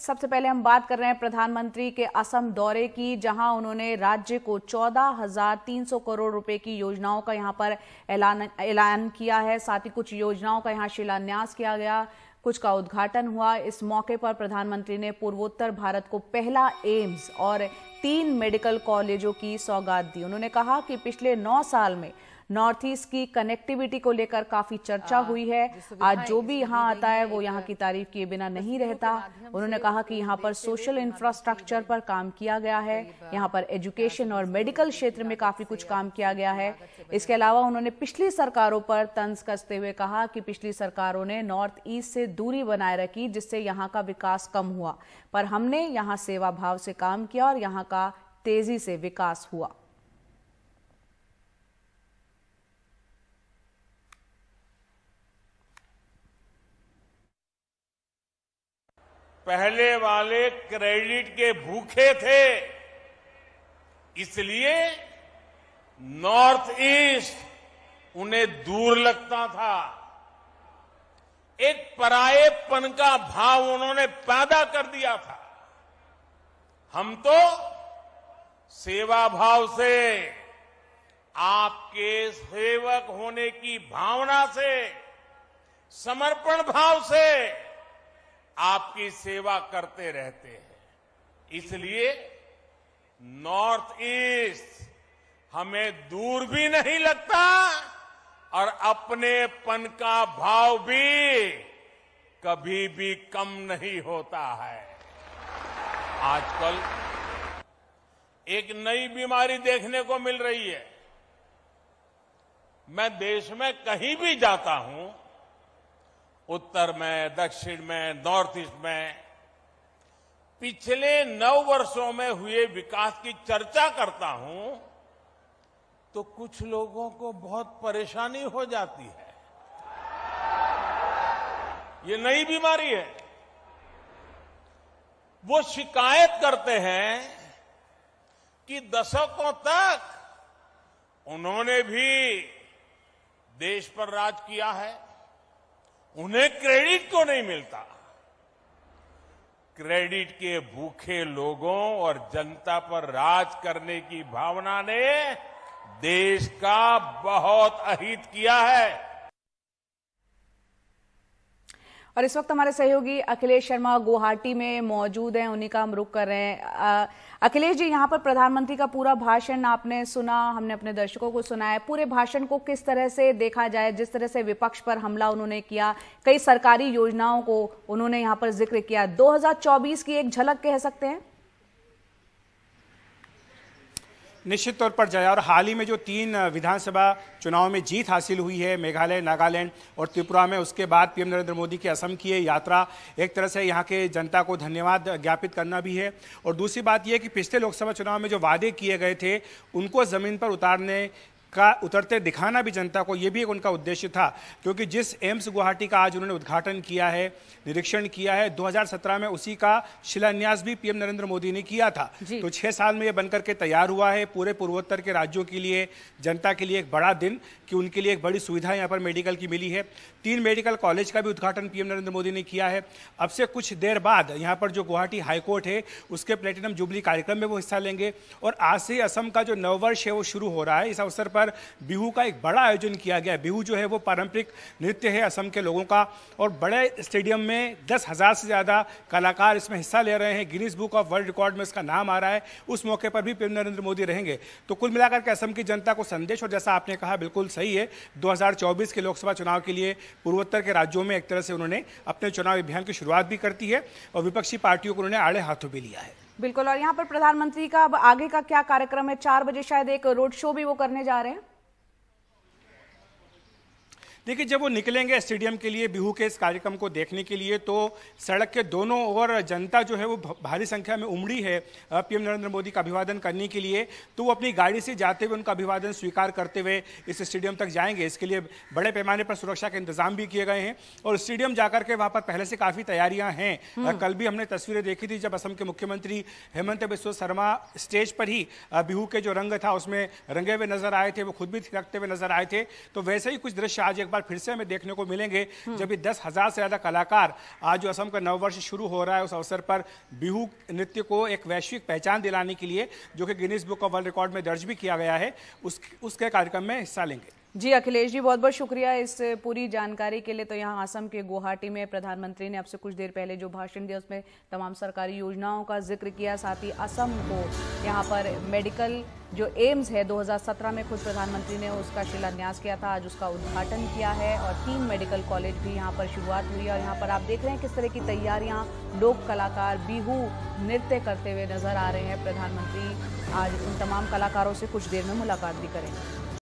सबसे पहले हम बात कर रहे हैं प्रधानमंत्री के असम दौरे की जहां उन्होंने राज्य को चौदह हजार तीन सौ करोड़ रुपए की योजनाओं का यहां पर ऐलान ऐलान किया है साथ ही कुछ योजनाओं का यहां शिलान्यास किया गया कुछ का उद्घाटन हुआ इस मौके पर प्रधानमंत्री ने पूर्वोत्तर भारत को पहला एम्स और तीन मेडिकल कॉलेजों की सौगात दी उन्होंने कहा कि पिछले नौ साल में नॉर्थ ईस्ट की कनेक्टिविटी को लेकर काफी चर्चा हुई है आज जो भी यहाँ आता है वो यहाँ की तारीफ किए बिना नहीं रहता उन्होंने कहा कि यहाँ पर सोशल इंफ्रास्ट्रक्चर पर काम किया गया है यहाँ पर एजुकेशन और मेडिकल क्षेत्र में काफी कुछ काम किया गया है इसके अलावा उन्होंने पिछली सरकारों पर तंज कसते हुए कहा कि पिछली सरकारों ने नॉर्थ ईस्ट से दूरी बनाए रखी जिससे यहाँ का विकास कम हुआ पर हमने यहाँ सेवा भाव से काम किया और यहाँ का तेजी से विकास हुआ पहले वाले क्रेडिट के भूखे थे इसलिए नॉर्थ ईस्ट उन्हें दूर लगता था एक परायेपन का भाव उन्होंने पैदा कर दिया था हम तो सेवा भाव से आपके सेवक होने की भावना से समर्पण भाव से आपकी सेवा करते रहते हैं इसलिए नॉर्थ ईस्ट हमें दूर भी नहीं लगता और अपनेपन का भाव भी कभी भी कम नहीं होता है आजकल एक नई बीमारी देखने को मिल रही है मैं देश में कहीं भी जाता हूं उत्तर में दक्षिण में नॉर्थ ईस्ट में पिछले नौ वर्षों में हुए विकास की चर्चा करता हूं तो कुछ लोगों को बहुत परेशानी हो जाती है ये नई बीमारी है वो शिकायत करते हैं कि दशकों तक उन्होंने भी देश पर राज किया है उन्हें क्रेडिट को नहीं मिलता क्रेडिट के भूखे लोगों और जनता पर राज करने की भावना ने देश का बहुत अहित किया है और इस वक्त हमारे सहयोगी अखिलेश शर्मा गुवाहाटी में मौजूद हैं उन्हीं का हम रुख कर रहे हैं अखिलेश जी यहाँ पर प्रधानमंत्री का पूरा भाषण आपने सुना हमने अपने दर्शकों को सुना है पूरे भाषण को किस तरह से देखा जाए जिस तरह से विपक्ष पर हमला उन्होंने किया कई सरकारी योजनाओं को उन्होंने यहाँ पर जिक्र किया दो की एक झलक कह सकते हैं निश्चित तौर पर जाए और हाल ही में जो तीन विधानसभा चुनाव में जीत हासिल हुई है मेघालय नागालैंड और त्रिपुरा में उसके बाद पीएम नरेंद्र मोदी की असम की यात्रा एक तरह से यहाँ के जनता को धन्यवाद ज्ञापित करना भी है और दूसरी बात यह कि पिछले लोकसभा चुनाव में जो वादे किए गए थे उनको ज़मीन पर उतारने का उतरते दिखाना भी जनता को ये भी एक उनका उद्देश्य था क्योंकि जिस एम्स गुवाहाटी का आज उन्होंने उद्घाटन किया है निरीक्षण किया है 2017 में उसी का शिलान्यास भी पीएम नरेंद्र मोदी ने किया था तो छह साल में ये बनकर के तैयार हुआ है पूरे पूर्वोत्तर के राज्यों के लिए जनता के लिए एक बड़ा दिन कि उनके लिए एक बड़ी सुविधा यहाँ पर मेडिकल की मिली है तीन मेडिकल कॉलेज का भी उद्घाटन पीएम नरेंद्र मोदी ने किया है अब से कुछ देर बाद यहाँ पर जो गुवाहाटी हाईकोर्ट है उसके प्लेटिनम जुबली कार्यक्रम में वो हिस्सा लेंगे और आज से असम का जो नववर्ष है वो शुरू हो रहा है इस अवसर पर पर बिहू का एक बड़ा आयोजन किया गया बिहू जो है वो पारंपरिक नृत्य है असम के लोगों का और बड़े स्टेडियम में दस हज़ार से ज़्यादा कलाकार इसमें हिस्सा ले रहे हैं Guinness book of world record में इसका नाम आ रहा है उस मौके पर भी पीएम नरेंद्र मोदी रहेंगे तो कुल मिलाकर के असम की जनता को संदेश और जैसा आपने कहा बिल्कुल सही है दो के लोकसभा चुनाव के लिए पूर्वोत्तर के राज्यों में एक तरह से उन्होंने अपने चुनाव अभियान की शुरुआत भी करती है और विपक्षी पार्टियों को उन्होंने आड़े हाथों भी लिया है बिल्कुल और यहाँ पर प्रधानमंत्री का अब आगे का क्या कार्यक्रम है चार बजे शायद एक रोड शो भी वो करने जा रहे हैं देखिए जब वो निकलेंगे स्टेडियम के लिए बिहू के इस कार्यक्रम को देखने के लिए तो सड़क के दोनों ओर जनता जो है वो भारी संख्या में उमड़ी है पीएम नरेंद्र मोदी का अभिवादन करने के लिए तो वो अपनी गाड़ी से जाते हुए उनका अभिवादन स्वीकार करते हुए इस स्टेडियम तक जाएंगे इसके लिए बड़े पैमाने पर सुरक्षा के इंतजाम भी किए गए हैं और स्टेडियम जाकर के वहाँ पर पहले से काफ़ी तैयारियां हैं हम्म। कल भी हमने तस्वीरें देखी थी जब असम के मुख्यमंत्री हेमंत बिस्व शर्मा स्टेज पर ही बिहू के जो रंग था उसमें रंगे हुए नजर आए थे वो खुद भी थिरकते हुए नजर आए थे तो वैसे ही कुछ दृश्य आज एक बार फिर से हमें देखने को मिलेंगे जब ये दस हजार से ज्यादा कलाकार आज जो असम का नववर्ष शुरू हो रहा है उस अवसर पर बिहू नृत्य को एक वैश्विक पहचान दिलाने के लिए जो कि Guinness book of world record में दर्ज भी किया गया है उस उसके कार्यक्रम में हिस्सा लेंगे जी अखिलेश जी बहुत बहुत शुक्रिया इस पूरी जानकारी के लिए तो यहाँ आसम के गुवाहाटी में प्रधानमंत्री ने आपसे कुछ देर पहले जो भाषण दिया उसमें तमाम सरकारी योजनाओं का जिक्र किया साथ ही असम को यहाँ पर मेडिकल जो एम्स है 2017 में खुद प्रधानमंत्री ने उसका शिलान्यास किया था आज उसका उद्घाटन किया है और तीन मेडिकल कॉलेज भी यहाँ पर शुरुआत हुई है और यहाँ पर आप देख रहे हैं किस तरह की तैयारियाँ लोक कलाकार बिहू नृत्य करते हुए नजर आ रहे हैं प्रधानमंत्री आज उन तमाम कलाकारों से कुछ देर में मुलाकात भी करेंगे